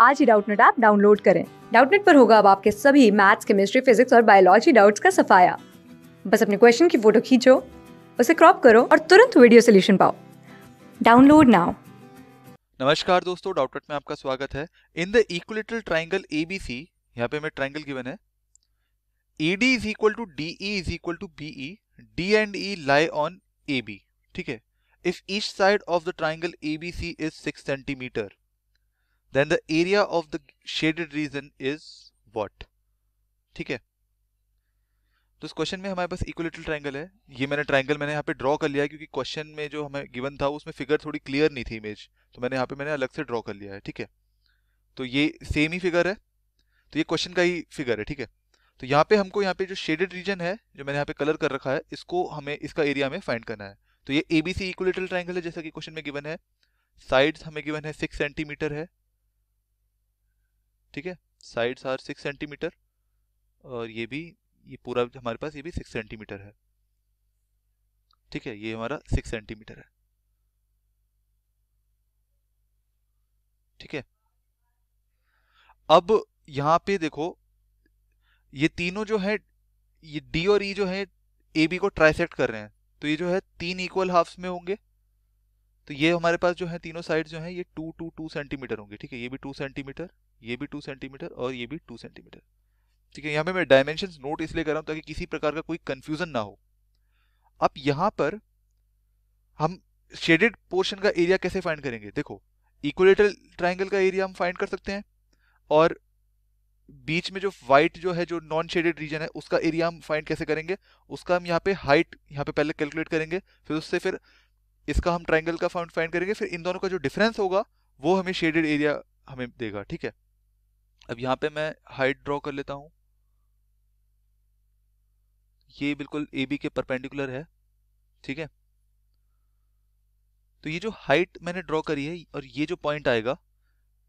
आज ही Doubtnut app download करें डाउटनेट पर होगा अब आपके सभी मैथ्स केमिस्ट्री फिजिक्स और बायोलॉजी डाउट्स का सफाया बस अपने क्वेश्चन की फोटो खींचो उसे क्रॉप करो और तुरंत वीडियो सोल्यूशन पाओ डाउनलोड नाउ नमस्कार दोस्तों डाउटनेट में आपका स्वागत है in the equilateral triangle A B C यहाँ पे हमें ट्राइंगल गिवन है AD is equal to D E is equal to B E D and E lie on A B ठीक है if each side of the triangle A B C is six centimetre then the area of the shaded region is what ठीक है तो इस question में हमारे पास इक्वलिटल triangle है ये मैंने ट्रायंगल मैंने यहाँ पे ड्रॉ कर लिया है क्योंकि क्वेश्चन में जो हमें गिवन था उसमें फिगर थोड़ी क्लियर नहीं थी इमेज तो मैंने यहाँ पे मैंने अलग से ड्रॉ कर लिया है ठीक है तो ये सेम ही फिगर है तो ये क्वेश्चन का ही फिगर है ठीक है तो यहाँ पे हमको यहाँ पे जो शेडेड रीजन है जो मैंने यहाँ पे कलर कर रखा है इसको हमें इसका एरिया में फाइंड करना है तो ये ए बी सी इक्वलिटल ट्राइंगल है जैसा कि क्वेश्चन में गिवन है साइड्स हमें गिवन है सिक्स सेंटीमीटर है ठीक है साइड्स आर सिक्स सेंटीमीटर और ये भी ये पूरा हमारे पास ये भी सिक्स सेंटीमीटर है ठीक है ये हमारा सिक्स सेंटीमीटर है ठीक है अब यहां पे देखो ये तीनों जो है ये डी और ई e जो है ए बी को ट्राइसेक्ट कर रहे हैं तो ये जो है तीन इक्वल हाफ्स में होंगे तो ये हमारे पास जो है तीनों साइड जो है ये टू टू टू सेंटीमीटर होंगे ठीक है ये भी टू सेंटीमीटर ये भी टू सेंटीमीटर और ये भी टू सेंटीमीटर ठीक है यहाँ पे मैं डायमेंशन नोट इसलिए कर रहा हूँ ताकि किसी प्रकार का कोई कन्फ्यूजन ना हो अब यहाँ पर हम शेडेड पोर्शन का एरिया कैसे फाइंड करेंगे देखो इक्वलेटरल ट्राइंगल का एरिया हम फाइंड कर सकते हैं और बीच में जो वाइट जो है जो नॉन शेडेड रीजन है उसका एरिया हम फाइंड कैसे करेंगे उसका हम यहाँ पे हाइट यहाँ पे पहले कैलकुलेट करेंगे फिर उससे फिर इसका हम ट्राइंगल का फाउंड फाइंड करेंगे फिर इन दोनों का जो डिफरेंस होगा वो हमें शेडेड एरिया हमें देगा ठीक है अब यहाँ पे मैं हाइट ड्रॉ कर लेता हूँ ये बिल्कुल ए बी के परपेंडिकुलर है ठीक है तो ये जो हाइट मैंने ड्रॉ करी है और ये जो पॉइंट आएगा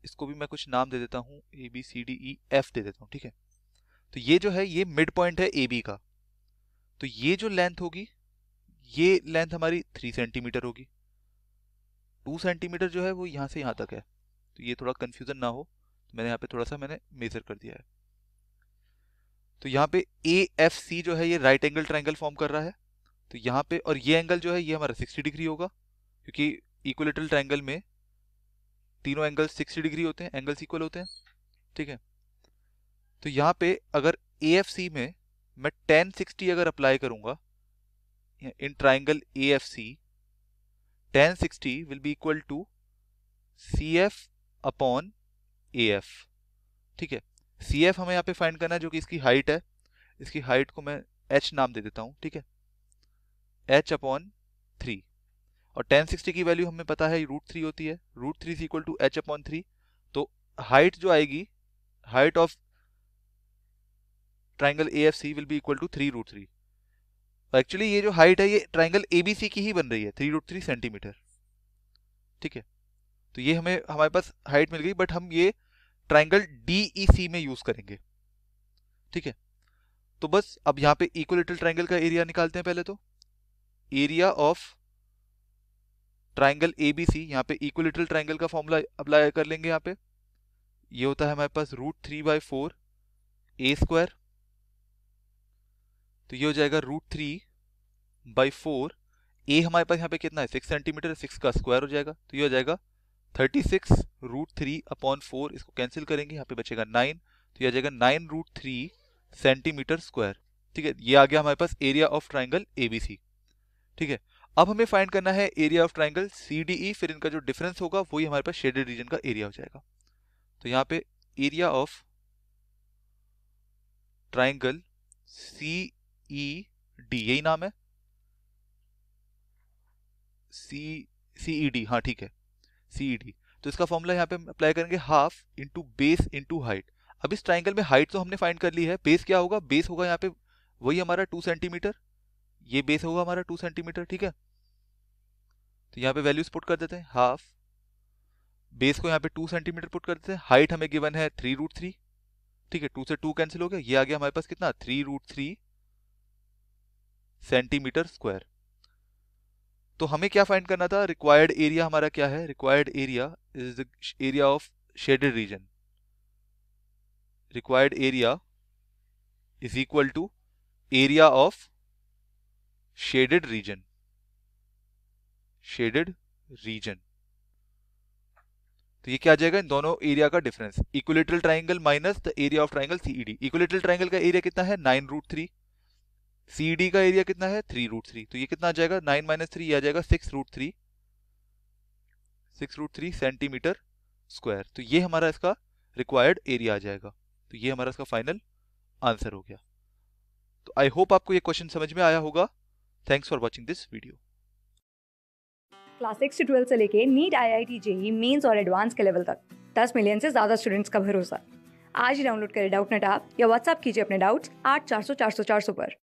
इसको भी मैं कुछ नाम दे देता हूँ A B C D E F दे देता हूँ ठीक है तो ये जो है ये मिड पॉइंट है ए बी का तो ये जो लेंथ होगी ये लेंथ हमारी थ्री सेंटीमीटर होगी टू सेंटीमीटर जो है वो यहाँ से यहाँ तक है तो ये थोड़ा कन्फ्यूज़न ना हो तो मैंने यहाँ पे थोड़ा सा मैंने मेज़र कर दिया है तो यहाँ पे ए एफ सी जो है ये राइट एंगल ट्राइंगल फॉर्म कर रहा है तो यहाँ पे और ये एंगल जो है ये हमारा सिक्सटी डिग्री होगा क्योंकि इक्वलेटरल ट्राइंगल में तीनों एंगल सिक्सटी डिग्री होते हैं एंगल्स इक्वल होते हैं ठीक है तो यहाँ पे अगर ए एफ सी में मैं टेन सिक्सटी अगर अप्लाई करूँगा in triangle A F C tan sixty will be equal to C F upon A F ठीक है सी एफ हमें यहाँ पे फाइंड करना है जो कि इसकी हाइट है इसकी हाइट को मैं H नाम दे देता हूँ ठीक है H अपॉन थ्री और टेन सिक्सटी की वैल्यू हमें पता है रूट थ्री होती है root three is equal to H upon three तो हाइट जो आएगी height of triangle A F C will be equal to three root three actually ये जो हाइट है ये ट्राइंगल एबीसी की ही बन रही है थ्री रूट थ्री सेंटीमीटर ठीक है तो ये हमें हमारे पास हाइट मिल गई बट हम ये ट्राइंगल डीईसी e में यूज करेंगे ठीक है तो बस अब यहाँ पे इक्वलिटल ट्राइंगल का एरिया निकालते हैं पहले तो area of triangle A B C यहाँ पे इक्वलिटल ट्राइंगल का फॉर्मूला अप्लाई कर लेंगे यहाँ पे ये होता है हमारे पास root three by four A square तो ये हो जाएगा root three by four A हमारे पास यहाँ पे कितना है सिक्स सेंटीमीटर सिक्स का स्क्वायर हो जाएगा तो ये हो जाएगा thirty six root three upon four इसको कैंसिल करेंगे यहाँ पे बचेगा नाइन तो यह आ जाएगा nine root three centimetre square ठीक है ये आ गया हमारे पास एरिया ऑफ ट्राइंगल सी ठीक है अब हमें फाइंड करना है एरिया ऑफ ट्राइंगल ई फिर इनका जो डिफरेंस होगा वही हमारे पास शेडेड रीजन का एरिया हो जाएगा तो यहाँ पे area of triangle C E D यही नाम है सी सी ई डी हाँ ठीक है सी ई डी तो इसका फॉर्मूला यहाँ पे अप्लाई करेंगे half into base into height अब इस ट्राइंगल में हाइट तो हमने फाइंड कर ली है बेस क्या होगा बेस होगा यहाँ पे वही हमारा टू सेंटीमीटर ये बेस होगा हमारा टू सेंटीमीटर ठीक है तो यहाँ पे वैल्यूज पुट कर देते हैं हाफ बेस को यहाँ पे टू सेंटीमीटर पुट कर देते हैं हाइट हमें गिवन है थ्री रूट थ्री ठीक है टू से टू कैंसिल हो गया ये आ गया हमारे पास कितना three root three centimetre square तो हमें क्या फाइंड करना था रिक्वायर्ड एरिया हमारा क्या है required area is the area of shaded region required area is equal to area of shaded region shaded region तो ये क्या आ जाएगा इन दोनों एरिया का difference equilateral triangle minus the area of triangle CED equilateral triangle का area कितना है nine root three C D का एरिया कितना है थ्री रूट थ्री तो ये कितना आ जाएगा नाइन माइनस थ्री आ जाएगा six root three six root three centimetre square तो ये हमारा इसका रिक्वायर्ड एरिया आ जाएगा तो ये हमारा इसका फाइनल आंसर हो गया तो आई होप आपको ये क्वेश्चन समझ में आया होगा thanks for watching this video class six से ट्वेल्थ से लेके NEET I I T JEE mains और एडवांस के लेवल तक दस मिलियन से ज्यादा स्टूडेंट्स का भरोसा आज ही डाउनलोड करें डाउट नेट आप या व्हाट्सअप कीजिए अपने डाउट्स आठ चार सौ चार सौ चार सौ पर